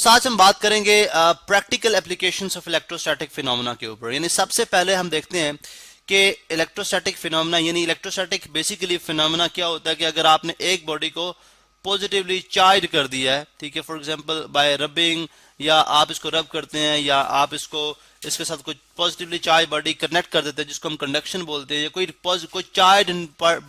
students आज हम बात करेंगे practical application of electrostatic phenomena के ऊपर यानी सबसे पहले हम देखते हैं कि इलेक्ट्रोस्टैटिक फिनोमेना यानी इलेक्ट्रोस्टैटिक बेसिकली फिनोमेना क्या होता है कि अगर आपने एक बॉडी को पॉजिटिवली चार्ज कर दिया है ठीक है फॉर एग्जाम्पल बाय रबिंग या आप इसको रब करते हैं या आप इसको इसके साथ कुछ पॉजिटिवली चार्ज बॉडी कनेक्ट कर देते हैं जिसको हम कंडक्शन बोलते हैं या कोई कोई चार्ज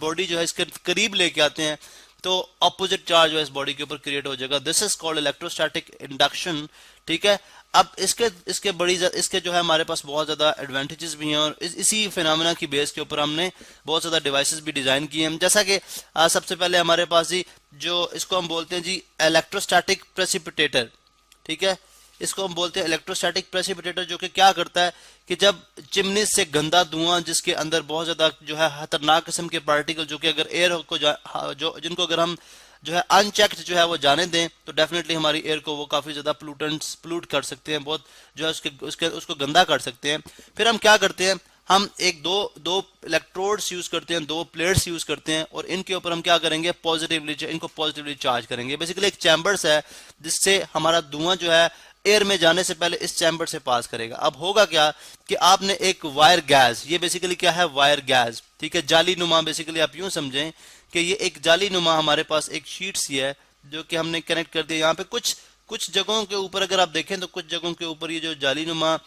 बॉडी जो है इसके करीब लेके आते हैं तो अपोजिट चार्ज इस बॉडी के ऊपर क्रिएट हो जाएगा this is called electrostatic induction ठीक है अब इसके इसके बड़ी इसके जो है हमारे पास बहुत ज्यादा एडवांटेजेस भी हैं और इस, इसी फिनमिना की बेस के ऊपर हमने बहुत ज्यादा डिवाइसेस भी डिजाइन किए हैं जैसा कि सबसे पहले हमारे पास जी जो इसको हम बोलते हैं जी इलेक्ट्रोस्टैटिक प्रेसिपिटेटर ठीक है इसको हम बोलते हैं इलेक्ट्रोस्टैटिक प्रेसिपिटेटर जो कि क्या करता है कि जब चिमनी से गंदा धुआं जिसके अंदर बहुत ज़्यादा जो है खतरनाक किस्म के पार्टिकल जो कि अगर एयर को जो जिनको अगर हम जो है अनचेक्ड जो है वो जाने दें तो डेफिनेटली हमारी एयर को वो काफ़ी ज़्यादा प्लूटेंट्स प्लूट कर सकते हैं बहुत जो है उसके उसके उसको गंदा कर सकते हैं फिर हम क्या करते हैं हम एक दो दो इलेक्ट्रोड्स यूज करते हैं दो प्लेट्स यूज करते हैं और इनके ऊपर हम क्या करेंगे पॉजिटिवली इनको पॉजिटिवली चार्ज करेंगे बेसिकली एक चैम्बर्स है जिससे हमारा धुआं जो है एयर में जाने से पहले इस चैम्बर से पास करेगा अब होगा क्या कि आपने एक वायर गैस ये बेसिकली क्या है वायर गैस ठीक है जाली नुमा बेसिकली आप यूं समझें कि ये एक जाली नुमा हमारे पास एक शीट सी है जो कि हमने कनेक्ट कर दिया यहाँ पे कुछ कुछ जगहों के ऊपर अगर आप देखें तो कुछ जगहों के ऊपर ये जो जाली नुमा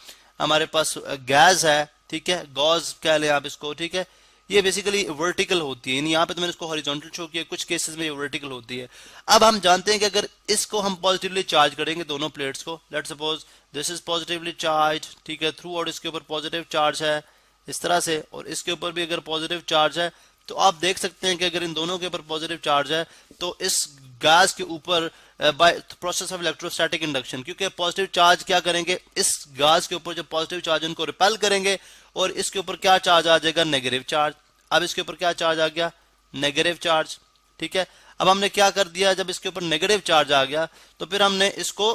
हमारे पास गैस है ठीक है गॉज कह लें आप इसको ठीक है ये बेसिकली वर्टिकल होती है यहाँ पे तो मैंने इसको हॉरिजॉन्टल शो किया कुछ केसेस में ये वर्टिकल होती है अब हम जानते हैं कि अगर इसको हम पॉजिटिवली चार्ज करेंगे दोनों प्लेट्स को let suppose this is positively charge ठीक है थ्रू आउट इसके ऊपर पॉजिटिव चार्ज है इस तरह से और इसके ऊपर भी अगर पॉजिटिव चार्ज है तो आप देख सकते हैं कि अगर इन दोनों के ऊपर पॉजिटिव चार्ज है तो इस गैस के ऊपर by process of electrostatic induction क्योंकि पॉजिटिव चार्ज क्या करेंगे इस गाज के ऊपर जो पॉजिटिव चार्ज उनको रिपेल करेंगे और इसके ऊपर क्या चार्ज आ जाएगा नेगेटिव चार्ज अब इसके ऊपर क्या चार्ज आ गया नेगेटिव चार्ज ठीक है अब हमने क्या कर दिया जब इसके ऊपर नेगेटिव चार्ज आ गया तो फिर हमने इसको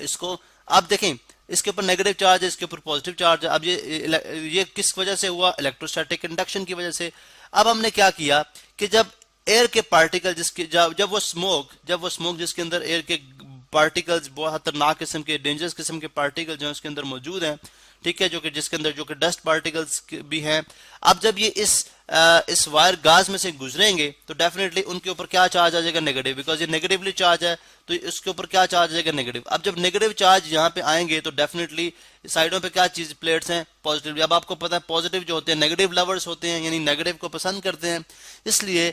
इसको अब देखें इसके ऊपर नेगेटिव चार्ज है इसके ऊपर पॉजिटिव चार्ज है अब ये ये किस वजह से हुआ इलेक्ट्रोस्टैटिक इंडक्शन की वजह से अब हमने क्या किया कि जब एयर के पार्टिकल जिसके जब जब वो स्मोक जब वो स्मोक जिसके अंदर एयर के पार्टिकल्स बहुत खतरनाक किस्म के डेंजरस किस्म के पार्टिकल जो है उसके अंदर मौजूद हैं ठीक है जो कि जिसके अंदर जो कि डस्ट पार्टिकल्स भी हैं अब जब ये इस आ, इस वायर गाज में से गुजरेंगे तो डेफिनेटली उनके ऊपर क्या चार्ज आ जाएगा नेगेटिव बिकॉज ये नेगेटिवली चार्ज है तो इसके ऊपर क्या चार्ज आ जाएगा नेगेटिव अब जब नेगेटिव चार्ज यहाँ पे आएंगे तो डेफिनेटली साइडों पे क्या चीज प्लेट्स हैं पॉजिटिव अब आपको पता है पॉजिटिव जो होते हैं नेगेटिव लवर्स होते हैं यानी नेगेटिव को पसंद करते हैं इसलिए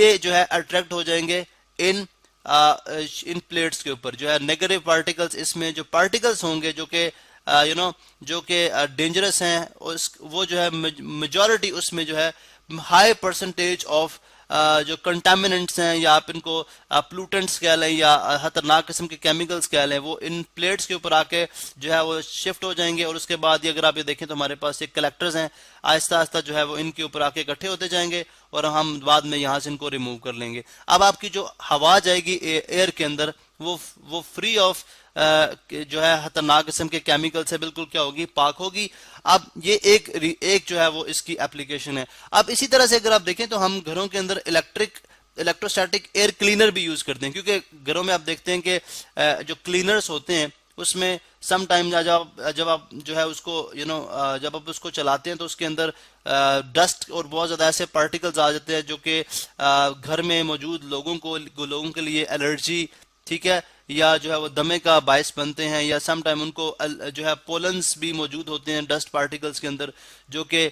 ये जो है अट्रैक्ट हो जाएंगे इन आ, इन प्लेट्स के ऊपर जो है नेगेटिव पार्टिकल्स इसमें जो पार्टिकल्स होंगे जो कि यू नो जो कि डेंजरस हैं उस वो जो है मेजॉरिटी उसमें जो है हाई परसेंटेज ऑफ जो कंटामिनेंट्स हैं या आप इनको प्लूटेंट्स कह लें या खतरनाक किस्म के केमिकल्स कह लें वो इन प्लेट्स के ऊपर आके जो है वो शिफ्ट हो जाएंगे और उसके बाद ये अगर आप ये देखें तो हमारे पास ये कलेक्टर्स हैं आहिस्ता आहिस्ता जो है वो इनके ऊपर आके इकट्ठे होते जाएंगे और हम बाद में यहाँ से इनको रिमूव कर लेंगे अब आपकी जो हवा जाएगी एयर के अंदर वो वो फ्री ऑफ जो है खतरनाक किस्म के केमिकल से बिल्कुल क्या होगी पाक होगी अब ये एक एक जो है वो इसकी एप्लीकेशन है अब इसी तरह से अगर आप देखें तो हम घरों के अंदर इलेक्ट्रिक इलेक्ट्रोस्टैटिक एयर क्लीनर भी यूज करते हैं क्योंकि घरों में आप देखते हैं कि जो क्लीनर्स होते हैं उसमें सम टाइम जब जब आप जो है उसको यू you नो know, जब आप उसको चलाते हैं तो उसके अंदर डस्ट और बहुत ज़्यादा ऐसे पार्टिकल्स आ जाते हैं जो कि घर में मौजूद लोगों को लोगों के लिए एलर्जी ठीक है या जो है वो दमे का बायस बनते हैं या समटाइम उनको जो है पोलन्स भी मौजूद होते हैं डस्ट पार्टिकल्स के अंदर जो कि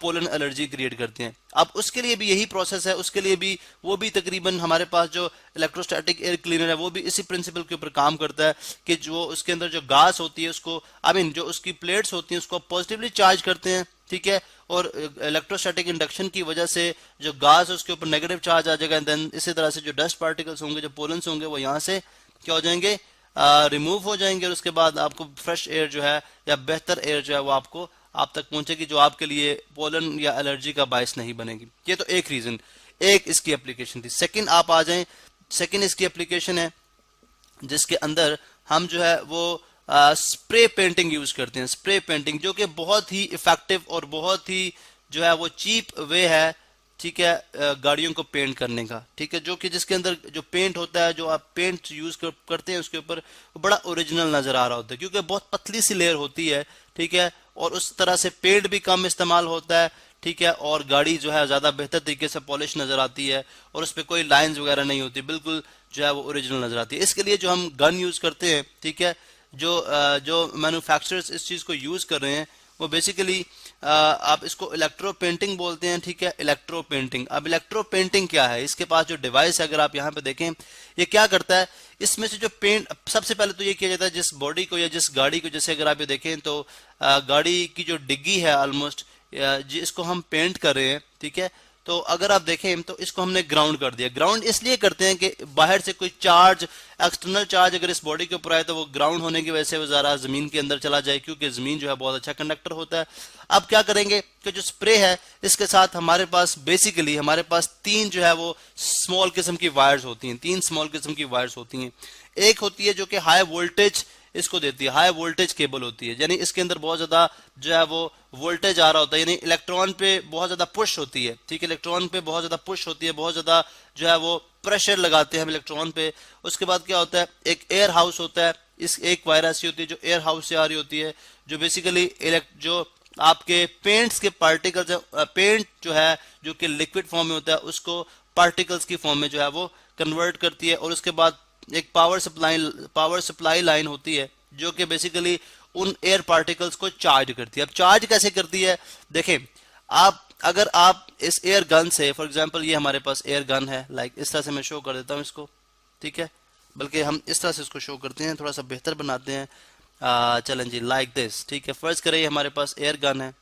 पोलन एलर्जी क्रिएट करते हैं अब उसके लिए भी यही प्रोसेस है उसके लिए भी वो भी तकरीबन हमारे पास जो इलेक्ट्रोस्टैटिक एयर क्लीनर है वो भी इसी प्रिंसिपल के ऊपर काम करता है कि जो उसके अंदर जो गास होती है उसको आई मीन जो उसकी प्लेट्स होती हैं उसको पॉजिटिवली चार्ज करते हैं ठीक है और इलेक्ट्रोस्टैटिक इंडक्शन की वजह से जो गास उसके ऊपर नेगेटिव चार्ज आ जाएगा देन इसी तरह से जो डस्ट पार्टिकल्स होंगे जो पोलन्स होंगे वो यहाँ से क्या हो जाएंगे रिमूव हो जाएंगे और उसके बाद आपको फ्रेश एयर जो है या बेहतर एयर जो है वो आपको आप तक पहुंचेगी जो आपके लिए पोलन या एलर्जी का बायस नहीं बनेगी ये तो एक रीजन एक इसकी एप्लीकेशन थी सेकंड आप आ जाएं सेकंड इसकी एप्लीकेशन है जिसके अंदर हम जो है वो आ, स्प्रे पेंटिंग यूज करते हैं स्प्रे पेंटिंग जो कि बहुत ही इफेक्टिव और बहुत ही जो है वो चीप वे है ठीक है गाड़ियों को पेंट करने का ठीक है जो कि जिसके अंदर जो पेंट होता है जो आप पेंट यूज कर, करते हैं उसके ऊपर बड़ा ओरिजिनल नजर आ रहा होता है क्योंकि बहुत पतली सी लेयर होती है ठीक है और उस तरह से पेंट भी कम इस्तेमाल होता है ठीक है और गाड़ी जो है ज़्यादा बेहतर तरीके से पॉलिश नज़र आती है और उस पर कोई लाइन वगैरह नहीं होती बिल्कुल जो है वो ओरिजिनल नज़र आती है इसके लिए जो हम गन यूज़ करते हैं ठीक है जो जो मैनुफैक्चरर्स इस चीज़ को यूज़ कर रहे हैं वो बेसिकली आप इसको इलेक्ट्रो पेंटिंग बोलते हैं ठीक है इलेक्ट्रो पेंटिंग अब इलेक्ट्रो पेंटिंग क्या है इसके पास जो डिवाइस है अगर आप यहाँ पे देखें ये क्या करता है इसमें से जो पेंट सबसे पहले तो ये किया जाता है जिस बॉडी को या जिस गाड़ी को जैसे अगर आप ये देखें तो गाड़ी की जो डिग्गी है ऑलमोस्ट जिसको हम पेंट कर रहे हैं ठीक है तो अगर आप देखें तो इसको हमने ग्राउंड कर दिया ग्राउंड इसलिए करते हैं कि बाहर से कोई चार्ज एक्सटर्नल चार्ज अगर इस बॉडी के ऊपर आए तो वो ग्राउंड होने की वजह से वो ज़रा ज़मीन के अंदर चला जाए क्योंकि ज़मीन जो है बहुत अच्छा कंडक्टर होता है अब क्या करेंगे कि जो स्प्रे है इसके साथ हमारे पास बेसिकली हमारे पास तीन जो है वो स्मॉल किस्म की वायर्स होती हैं तीन स्मॉल किस्म की वायर्स होती हैं एक होती है जो कि हाई वोल्टेज इसको देती है हाई वोल्टेज केबल होती है यानी इसके अंदर बहुत ज्यादा जो है वो वोल्टेज आ रहा होता है यानी इलेक्ट्रॉन पे बहुत ज्यादा पुश होती है ठीक है इलेक्ट्रॉन पे बहुत ज्यादा पुश होती है बहुत ज्यादा जो है वो प्रेशर लगाते हैं हम इलेक्ट्रॉन पे उसके बाद क्या होता है एक एयर हाउस होता है इस एक वायर ऐसी होती है जो एयर हाउस से आ रही होती है जो बेसिकली इलेक्ट जो आपके पेंट्स के पार्टिकल्स पेंट जो है जो कि लिक्विड फॉर्म में होता है उसको पार्टिकल्स की फॉर्म में जो है वो कन्वर्ट करती है और उसके बाद एक power supply power supply line होती है जो कि बेसिकली उन एयर पार्टिकल्स को चार्ज करती है अब चार्ज कैसे करती है देखें आप अगर आप इस एयर गन से फॉर एग्जांपल ये हमारे पास एयर गन है लाइक इस तरह से मैं शो कर देता हूँ इसको ठीक है बल्कि हम इस तरह से इसको शो करते हैं थोड़ा सा बेहतर बनाते हैं चलें जी लाइक दिस ठीक है फर्ज करें हमारे पास एयर गन है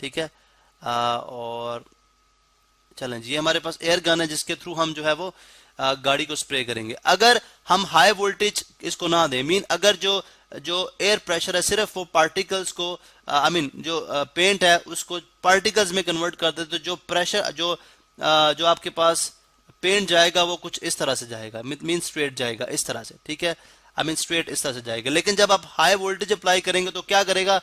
ठीक है आ, और चलें जी ये हमारे पास एयर गन है जिसके थ्रू हम जो है वो गाड़ी को स्प्रे करेंगे अगर हम हाई वोल्टेज इसको ना दें मीन अगर जो जो एयर प्रेशर है सिर्फ वो पार्टिकल्स को आई मीन जो पेंट है उसको पार्टिकल्स में कन्वर्ट कर दे तो जो प्रेशर जो जो आपके पास पेंट जाएगा वो कुछ इस तरह से जाएगा मीन स्ट्रेट जाएगा इस तरह से ठीक है आई मीन स्ट्रेट इस तरह से जाएगा लेकिन जब आप हाई वोल्टेज अप्लाई करेंगे तो क्या करेगा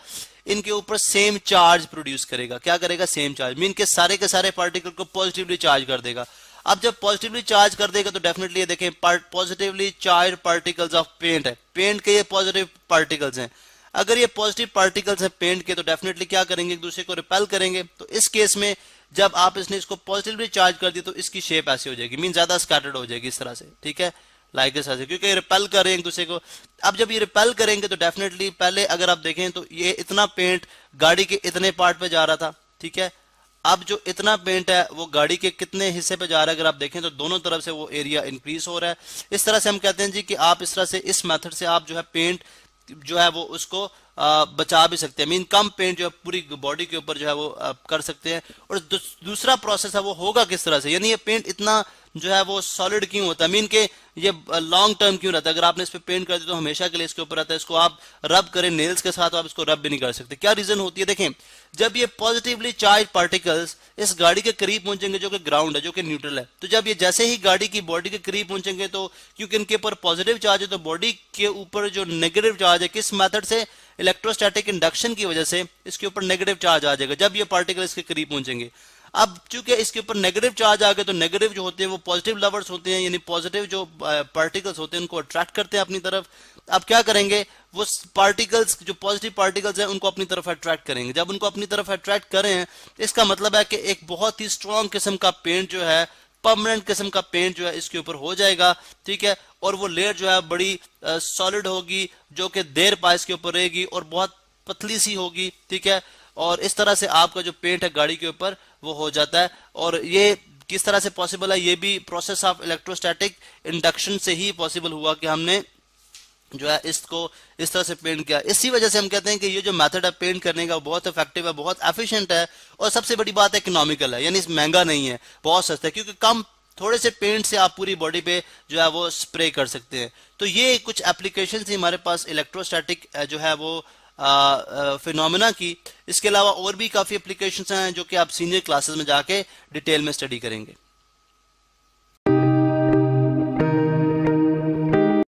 इनके ऊपर सेम चार्ज प्रोड्यूस करेगा क्या करेगा सेम चार्ज मीन के सारे के सारे पार्टिकल को पॉजिटिवली चार्ज कर देगा अब जब पॉजिटिवली चार्ज कर देगा तो डेफिनेटली ये देखें positively charge particles of paint है पेंट के ये पॉजिटिव पार्टिकल्स हैं अगर ये पॉजिटिव पार्टिकल्स हैं पेंट के तो डेफिनेटली क्या करेंगे एक दूसरे को रिपेल करेंगे तो इस केस में जब आप इसने इसको पॉजिटिवली चार्ज कर दिया तो इसकी शेप ऐसी हो जाएगी मीन ज्यादा स्कैटर्ड हो जाएगी इस तरह से ठीक है लाइक इस ऐसे क्योंकि रिपेल कर रहे हैं एक दूसरे को अब जब ये रिपेल करेंगे तो डेफिनेटली पहले अगर आप देखें तो ये इतना पेंट गाड़ी के इतने पार्ट पे जा रहा था ठीक है अब जो इतना पेंट है वो गाड़ी के कितने हिस्से पे जा रहा है अगर आप देखें तो दोनों तरफ से वो एरिया इंक्रीज हो रहा है इस तरह से हम कहते हैं जी कि आप इस तरह से इस मेथड से आप जो है पेंट जो है वो उसको बचा भी सकते हैं मीन कम पेंट जो है पूरी बॉडी के ऊपर जो है वो कर सकते हैं और दूसरा प्रोसेस है वो होगा किस तरह से यानी ये पेंट इतना जो है वो सॉलिड क्यों होता है मीन के ये लॉन्ग टर्म क्यों रहता है अगर आपने इस पर पे पेंट कर दिया तो हमेशा के लिए इसके ऊपर रहता है इसको आप रब करें नेल्स के साथ तो आप इसको रब भी नहीं कर सकते क्या रीजन होती है देखें जब ये पॉजिटिवली चार्ज पार्टिकल्स इस गाड़ी के करीब पहुंचेंगे जो कि ग्राउंड है जो कि न्यूट्रल है तो जब ये जैसे ही गाड़ी की बॉडी के करीब पहुंचेंगे तो क्योंकि इनके ऊपर पॉजिटिव चार्ज है तो बॉडी के ऊपर जो नेगेटिव चार्ज है किस मेथड से इलेक्ट्रोस्टैटिक इंडक्शन की वजह से इसके ऊपर नेगेटिव चार्ज आ जाएगा जब ये पार्टिकल इसके करीब पहुंचेंगे अब चूंकि इसके ऊपर नेगेटिव चार्ज आ गए तो नेगेटिव जो होते हैं वो पॉजिटिव लवर्स होते हैं यानी पॉजिटिव जो पार्टिकल्स होते हैं उनको अट्रैक्ट करते हैं अपनी तरफ अब क्या करेंगे वो पार्टिकल्स जो पॉजिटिव पार्टिकल्स हैं उनको अपनी तरफ अट्रैक्ट करेंगे जब उनको अपनी तरफ अट्रैक्ट करें इसका मतलब है कि एक बहुत ही स्ट्रॉन्ग किस्म का पेंट जो है परमानेंट किस्म का पेंट जो है इसके ऊपर हो जाएगा ठीक है और वो लेयर जो है बड़ी सॉलिड होगी जो कि देर पा इसके ऊपर रहेगी और बहुत पतली सी होगी ठीक है और इस तरह से आपका जो पेंट है गाड़ी के ऊपर वो हो जाता है और ये किस तरह से पॉसिबल है ये भी प्रोसेस ऑफ इलेक्ट्रोस्टैटिक इंडक्शन से ही पॉसिबल हुआ कि हमने जो है इसको इस तरह से पेंट किया इसी वजह से हम कहते हैं कि ये जो मेथड है पेंट करने का बहुत इफेक्टिव है बहुत एफिशिएंट है और सबसे बड़ी बात है इकोनॉमिकल है यानी महंगा नहीं है बहुत सस्ता है क्योंकि कम थोड़े से पेंट से आप पूरी बॉडी पे जो है वो स्प्रे कर सकते हैं तो ये कुछ एप्लीकेशन थी हमारे पास इलेक्ट्रोस्टैटिक जो है वो फिनोमेना की इसके अलावा और भी काफ़ी एप्लीकेशन हैं जो कि आप सीनियर क्लासेस में जाके डिटेल में स्टडी करेंगे